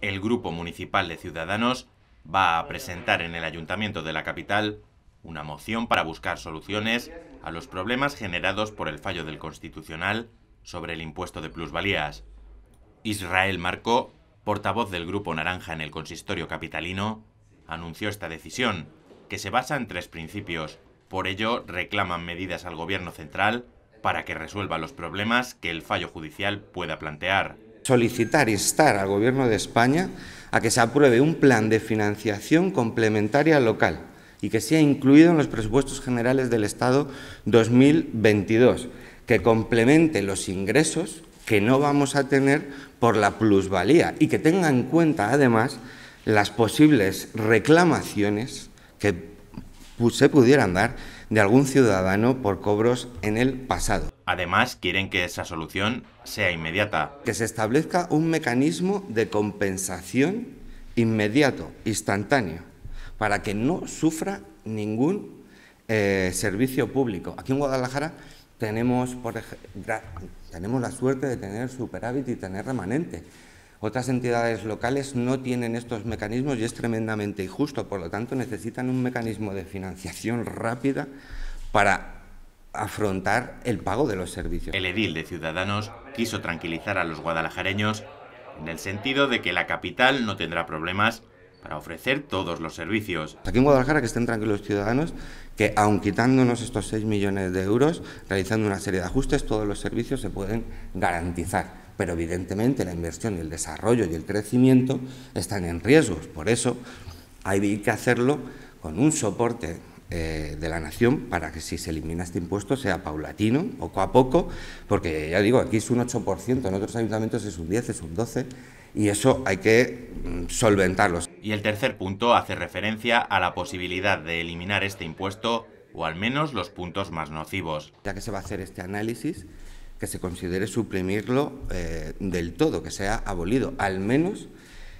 el Grupo Municipal de Ciudadanos va a presentar en el Ayuntamiento de la capital una moción para buscar soluciones a los problemas generados por el fallo del Constitucional sobre el impuesto de plusvalías. Israel Marco, portavoz del Grupo Naranja en el Consistorio Capitalino, anunció esta decisión, que se basa en tres principios. Por ello, reclaman medidas al Gobierno central para que resuelva los problemas que el fallo judicial pueda plantear solicitar, instar al Gobierno de España a que se apruebe un plan de financiación complementaria local y que sea incluido en los presupuestos generales del Estado 2022, que complemente los ingresos que no vamos a tener por la plusvalía y que tenga en cuenta además las posibles reclamaciones que se pudieran dar de algún ciudadano por cobros en el pasado. Además, quieren que esa solución sea inmediata. Que se establezca un mecanismo de compensación inmediato, instantáneo, para que no sufra ningún eh, servicio público. Aquí en Guadalajara tenemos, tenemos la suerte de tener superávit y tener remanente. Otras entidades locales no tienen estos mecanismos y es tremendamente injusto, por lo tanto necesitan un mecanismo de financiación rápida para afrontar el pago de los servicios. El edil de Ciudadanos quiso tranquilizar a los guadalajareños en el sentido de que la capital no tendrá problemas para ofrecer todos los servicios. Aquí en Guadalajara que estén tranquilos los ciudadanos que aun quitándonos estos 6 millones de euros, realizando una serie de ajustes, todos los servicios se pueden garantizar pero evidentemente la inversión, y el desarrollo y el crecimiento están en riesgos. Por eso hay que hacerlo con un soporte eh, de la nación para que si se elimina este impuesto sea paulatino, poco a poco, porque ya digo, aquí es un 8%, en otros ayuntamientos es un 10, es un 12 y eso hay que mm, solventarlo. Y el tercer punto hace referencia a la posibilidad de eliminar este impuesto o al menos los puntos más nocivos. Ya que se va a hacer este análisis, que se considere suprimirlo eh, del todo, que sea abolido, al menos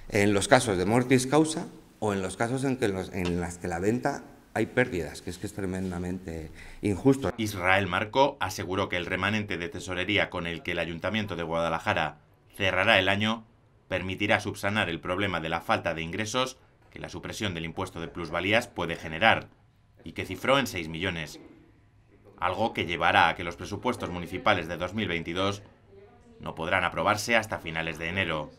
en los casos de mortis causa o en los casos en, que los, en las que la venta hay pérdidas, que es que es tremendamente injusto. Israel Marco aseguró que el remanente de tesorería con el que el Ayuntamiento de Guadalajara cerrará el año permitirá subsanar el problema de la falta de ingresos que la supresión del impuesto de plusvalías puede generar, y que cifró en 6 millones, algo que llevará a que los presupuestos municipales de 2022 no podrán aprobarse hasta finales de enero.